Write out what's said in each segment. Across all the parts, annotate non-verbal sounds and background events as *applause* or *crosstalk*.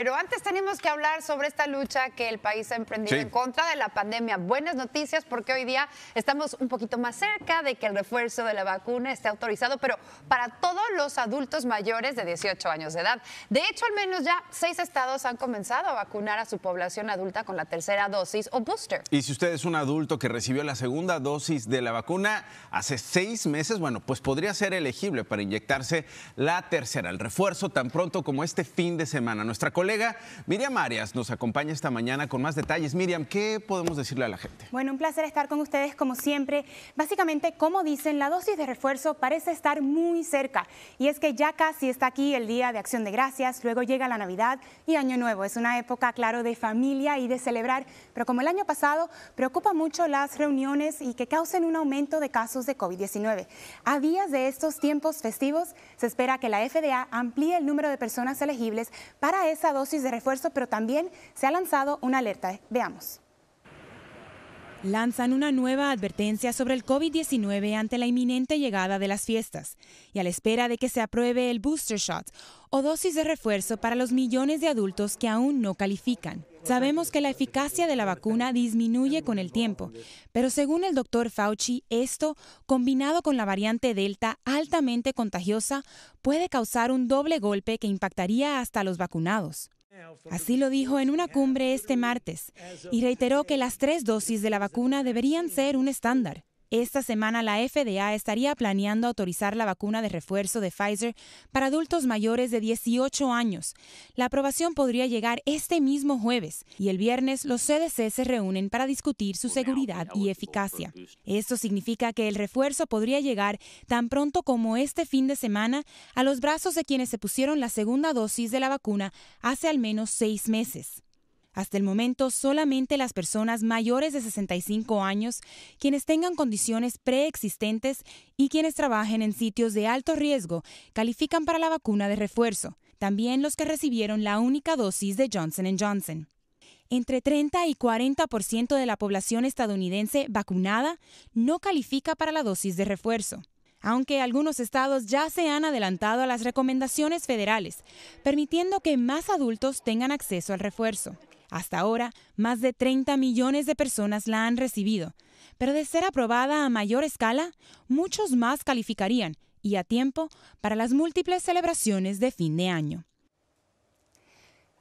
Pero antes tenemos que hablar sobre esta lucha que el país ha emprendido en contra de la pandemia. Buenas noticias porque hoy día estamos un poquito más cerca de que el refuerzo de la vacuna esté autorizado, pero para todos los adultos mayores de 18 años de edad. De hecho, al menos ya seis estados han comenzado a vacunar a su población adulta con la tercera dosis o booster. Y si usted es un adulto que recibió la segunda dosis de la vacuna hace seis meses, bueno, pues podría ser elegible para inyectarse la tercera, el refuerzo tan pronto como este fin de semana. Nuestra Miriam Arias nos acompaña esta mañana con más detalles. Miriam, ¿qué podemos decirle a la gente? Bueno, un placer estar con ustedes como siempre. Básicamente, como dicen, la dosis de refuerzo parece estar muy cerca y es que ya casi está aquí el Día de Acción de Gracias, luego llega la Navidad y Año Nuevo. Es una época, claro, de familia y de celebrar, pero como el año pasado, preocupa mucho las reuniones y que causen un aumento de casos de COVID-19. A días de estos tiempos festivos, se espera que la FDA amplíe el número de personas elegibles para esa dosis dosis de refuerzo, pero también se ha lanzado una alerta. Veamos. Lanzan una nueva advertencia sobre el COVID-19 ante la inminente llegada de las fiestas y a la espera de que se apruebe el booster shot o dosis de refuerzo para los millones de adultos que aún no califican. Sabemos que la eficacia de la vacuna disminuye con el tiempo, pero según el doctor Fauci, esto, combinado con la variante Delta altamente contagiosa, puede causar un doble golpe que impactaría hasta los vacunados. Así lo dijo en una cumbre este martes y reiteró que las tres dosis de la vacuna deberían ser un estándar. Esta semana la FDA estaría planeando autorizar la vacuna de refuerzo de Pfizer para adultos mayores de 18 años. La aprobación podría llegar este mismo jueves y el viernes los CDC se reúnen para discutir su seguridad y eficacia. Esto significa que el refuerzo podría llegar tan pronto como este fin de semana a los brazos de quienes se pusieron la segunda dosis de la vacuna hace al menos seis meses. Hasta el momento, solamente las personas mayores de 65 años, quienes tengan condiciones preexistentes y quienes trabajen en sitios de alto riesgo califican para la vacuna de refuerzo, también los que recibieron la única dosis de Johnson Johnson. Entre 30 y 40% de la población estadounidense vacunada no califica para la dosis de refuerzo. Aunque algunos estados ya se han adelantado a las recomendaciones federales, permitiendo que más adultos tengan acceso al refuerzo. Hasta ahora, más de 30 millones de personas la han recibido, pero de ser aprobada a mayor escala, muchos más calificarían y a tiempo para las múltiples celebraciones de fin de año.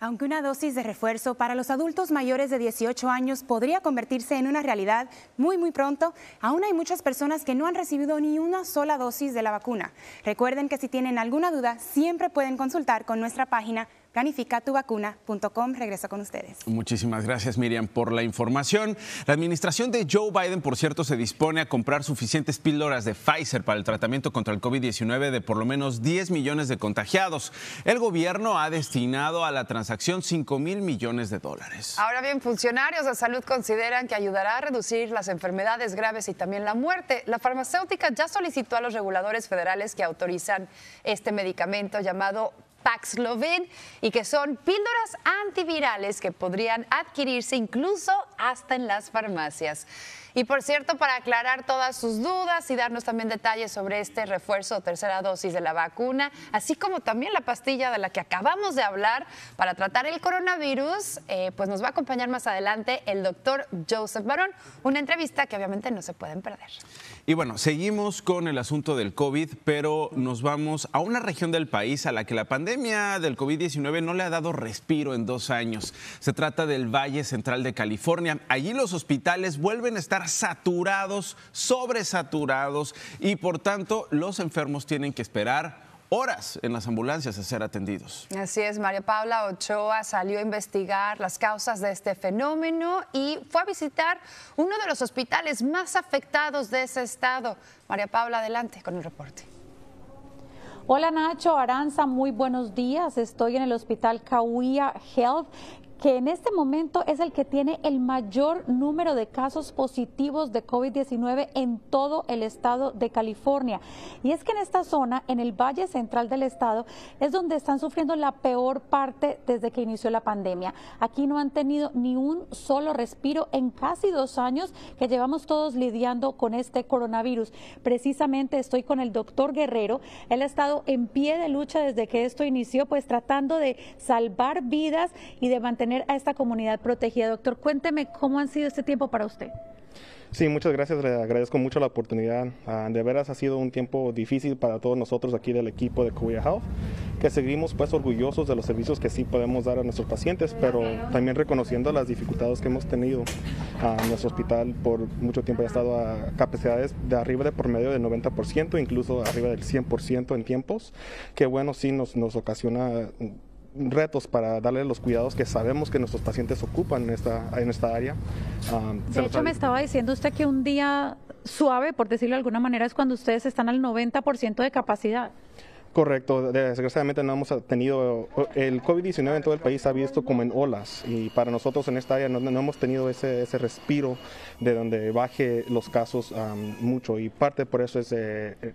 Aunque una dosis de refuerzo para los adultos mayores de 18 años podría convertirse en una realidad muy muy pronto, aún hay muchas personas que no han recibido ni una sola dosis de la vacuna. Recuerden que si tienen alguna duda, siempre pueden consultar con nuestra página planificatuvacuna.com. Regreso con ustedes. Muchísimas gracias, Miriam, por la información. La administración de Joe Biden, por cierto, se dispone a comprar suficientes píldoras de Pfizer para el tratamiento contra el COVID-19 de por lo menos 10 millones de contagiados. El gobierno ha destinado a la transacción 5 mil millones de dólares. Ahora bien, funcionarios de salud consideran que ayudará a reducir las enfermedades graves y también la muerte. La farmacéutica ya solicitó a los reguladores federales que autorizan este medicamento llamado Paxlovin y que son píldoras antivirales que podrían adquirirse incluso hasta en las farmacias. Y por cierto, para aclarar todas sus dudas y darnos también detalles sobre este refuerzo o tercera dosis de la vacuna, así como también la pastilla de la que acabamos de hablar para tratar el coronavirus, eh, pues nos va a acompañar más adelante el doctor Joseph Barón, una entrevista que obviamente no se pueden perder. Y bueno, seguimos con el asunto del COVID, pero nos vamos a una región del país a la que la pandemia del COVID-19 no le ha dado respiro en dos años. Se trata del Valle Central de California. Allí los hospitales vuelven a estar saturados, sobresaturados y por tanto los enfermos tienen que esperar horas en las ambulancias a ser atendidos. Así es, María Paula Ochoa salió a investigar las causas de este fenómeno y fue a visitar uno de los hospitales más afectados de ese estado. María Paula, adelante con el reporte. Hola Nacho Aranza, muy buenos días. Estoy en el Hospital Cahuilla Health, que en este momento es el que tiene el mayor número de casos positivos de COVID-19 en todo el estado de California. Y es que en esta zona, en el valle central del estado, es donde están sufriendo la peor parte desde que inició la pandemia. Aquí no han tenido ni un solo respiro en casi dos años que llevamos todos lidiando con este coronavirus. Precisamente estoy con el doctor Guerrero. Él ha estado en pie de lucha desde que esto inició, pues tratando de salvar vidas y de mantener a esta comunidad protegida. Doctor, cuénteme cómo han sido este tiempo para usted. Sí, muchas gracias, le agradezco mucho la oportunidad. Ah, de veras ha sido un tiempo difícil para todos nosotros aquí del equipo de Cuya Health, que seguimos pues orgullosos de los servicios que sí podemos dar a nuestros pacientes, pero también reconociendo las dificultades que hemos tenido. a ah, nuestro hospital por mucho tiempo ha estado a capacidades de arriba de por medio del 90%, incluso arriba del 100% en tiempos, que bueno, sí nos, nos ocasiona retos para darle los cuidados que sabemos que nuestros pacientes ocupan en esta, en esta área. Ah, de hecho, me estaba diciendo usted que un día suave, por decirlo de alguna manera, es cuando ustedes están al 90% de capacidad. Correcto, desgraciadamente no hemos tenido, el COVID-19 en todo el país ha visto como en olas y para nosotros en esta área no, hemos tenido ese, ese, respiro de donde baje los casos mucho y parte por eso es eh, eh,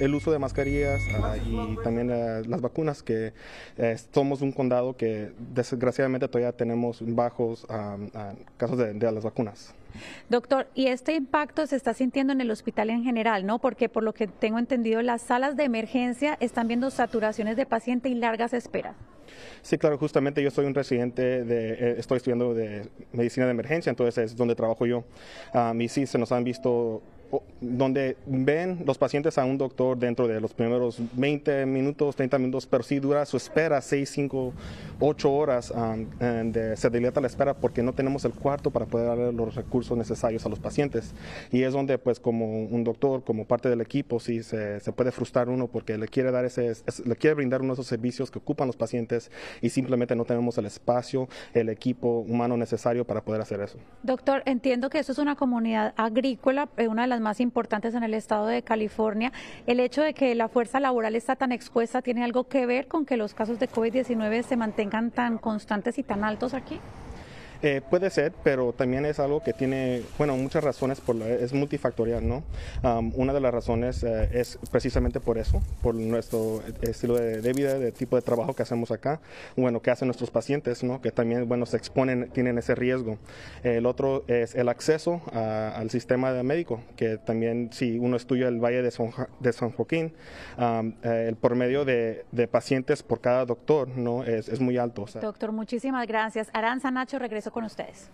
el uso de mascarillas ah, y también ah, las vacunas que eh, somos un condado que desgraciadamente todavía tenemos bajos ah, casos de las vacunas. Doctor, y este impacto se está sintiendo en el hospital en general, ¿no? Porque por lo que tengo entendido, las salas de emergencia están viendo saturaciones de pacientes y largas esperas. Sí, claro, justamente yo soy un residente de, eh, estoy estudiando de medicina de emergencia, entonces es donde trabajo yo. A ah, y sí, se nos han visto donde ven los pacientes a un doctor dentro de los primeros 20 minutos, 30 minutos, pero si dura su espera 6, 5, 8 horas, um, se dilata la espera porque no tenemos el cuarto para poder darle los recursos necesarios a los pacientes. Y es donde, pues, como un doctor, como parte del equipo, si se, puede frustrar uno porque le quiere, dar ese, le quiere brindar uno de esos servicios que ocupan los pacientes y simplemente no tenemos el espacio, el equipo humano necesario para poder hacer eso. Doctor, entiendo que eso es una comunidad agrícola, eh, una de las más importantes en el estado de California. El hecho de que la fuerza laboral está tan expuesta tiene algo que ver con que los casos de COVID-19 se mantengan tan constantes y tan altos aquí. Eh, puede ser, pero también es algo que tiene, bueno, muchas razones, por la, es multifactorial, ¿no? una de las razones eh, es precisamente por eso, por nuestro estilo de, vida, de tipo de trabajo que hacemos acá, bueno, que hacen nuestros pacientes, ¿no? Que también, bueno, se exponen, tienen ese riesgo. El otro es el acceso al sistema de médico, que también si uno estudia el Valle de San, Joaquín, eh, el promedio de, de, pacientes por cada doctor, ¿no? Es, muy alto. Doctor, muchísimas gracias. Aranza Nacho, regreso con ustedes.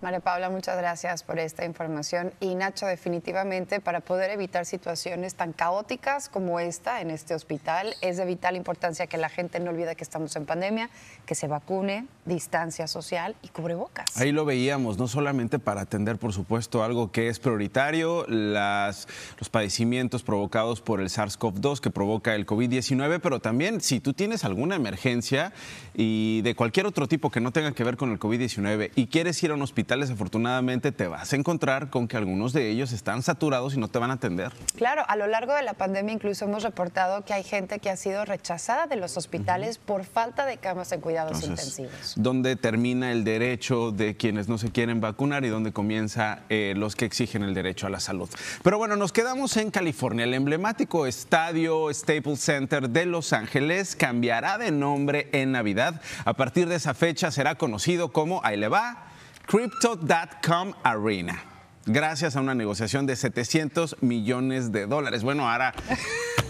María Paula, muchas gracias por esta información. Y Nacho, definitivamente para poder evitar situaciones tan caóticas como esta en este hospital, es de vital importancia que la gente no olvide que estamos en pandemia, que se vacune, distancia social y cubrebocas. Ahí lo veíamos, no solamente para atender, por supuesto, algo que es prioritario, las, los padecimientos provocados por el SARS-CoV-2 que provoca el COVID-19, pero también si tú tienes alguna emergencia y de cualquier otro tipo que no tenga que ver con el COVID-19 y quieres ir a un hospital, afortunadamente, te vas a encontrar con que algunos de ellos están saturados y no te van a atender. Claro, a lo largo de la pandemia incluso hemos reportado que hay gente que ha sido rechazada de los hospitales por falta de camas en cuidados intensivos. ¿Dónde termina el derecho de quienes no se quieren vacunar y dónde comienza eh, los que exigen el derecho a la salud? Pero bueno, nos quedamos en California. El emblemático estadio Staples Center de Los Ángeles cambiará de nombre en Navidad. A partir de esa fecha será conocido como, ahí le va, Crypto.com Arena. Gracias a una negociación de 700 millones de dólares. Bueno, ahora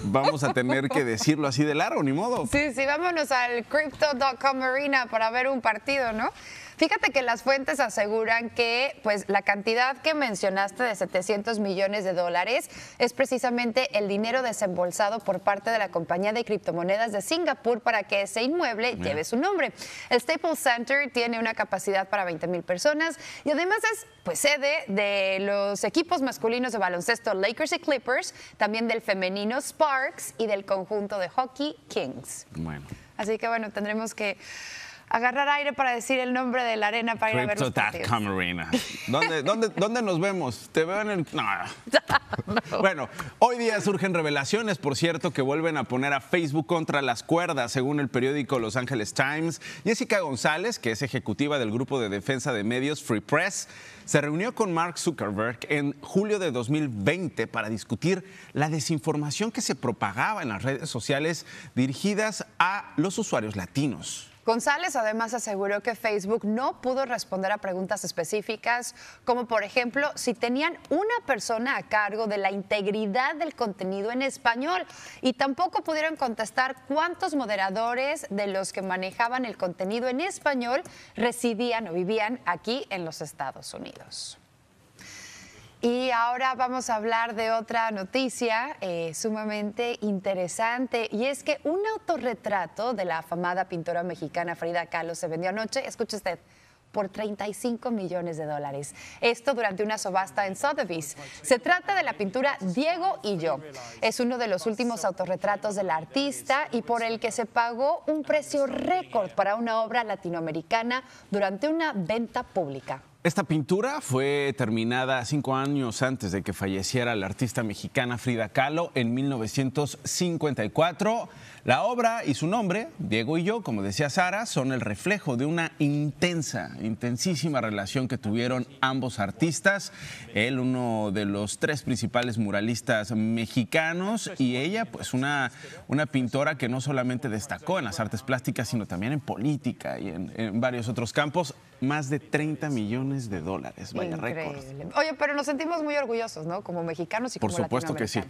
vamos a tener que decirlo así de largo, ni modo. Sí, sí, vámonos al Crypto.com Arena para ver un partido, ¿no? Fíjate que las fuentes aseguran que pues, la cantidad que mencionaste de 700 millones de dólares es precisamente el dinero desembolsado por parte de la compañía de criptomonedas de Singapur para que ese inmueble lleve su nombre. El Staples Center tiene una capacidad para 20 mil personas y además es pues, sede de los equipos masculinos de baloncesto Lakers y Clippers, también del femenino Sparks y del conjunto de hockey Kings. Así que bueno, tendremos que agarrar aire para decir el nombre de la arena para ir a ver los *laughs* dónde, nos vemos? ¿Te veo en el...? *laughs* Bueno, hoy día surgen revelaciones, por cierto, que vuelven a poner a Facebook contra las cuerdas, según el periódico Los Angeles Times. Jessica González, que es ejecutiva del grupo de defensa de medios Free Press, se reunió con Mark Zuckerberg en julio de 2020 para discutir la desinformación que se propagaba en las redes sociales dirigidas a los usuarios latinos. González además aseguró que Facebook no pudo responder a preguntas específicas, como por ejemplo si tenían una persona a cargo de la integridad del contenido en español y tampoco pudieron contestar cuántos moderadores de los que manejaban el contenido en español residían o vivían aquí en los Estados Unidos. Y ahora vamos a hablar de otra noticia eh, sumamente interesante y es que un autorretrato de la afamada pintora mexicana Frida Kahlo se vendió anoche, escuche usted, por 35 millones de dólares. Esto durante una subasta en Sotheby's. Se trata de la pintura Diego y yo. Es uno de los últimos autorretratos del artista y por el que se pagó un precio récord para una obra latinoamericana durante una venta pública. Esta pintura fue terminada cinco años antes de que falleciera la artista mexicana Frida Kahlo en 1954. La obra y su nombre, Diego y yo, como decía Sara, son el reflejo de una intensa, intensísima relación que tuvieron ambos artistas. Él, uno de los tres principales muralistas mexicanos, y ella, pues una, una pintora que no solamente destacó en las artes plásticas, sino también en política y en, varios otros campos más de 30 millones de dólares. Vaya récord. Oye, pero nos sentimos muy orgullosos, ¿no? Como mexicanos y Por como Por supuesto que sí.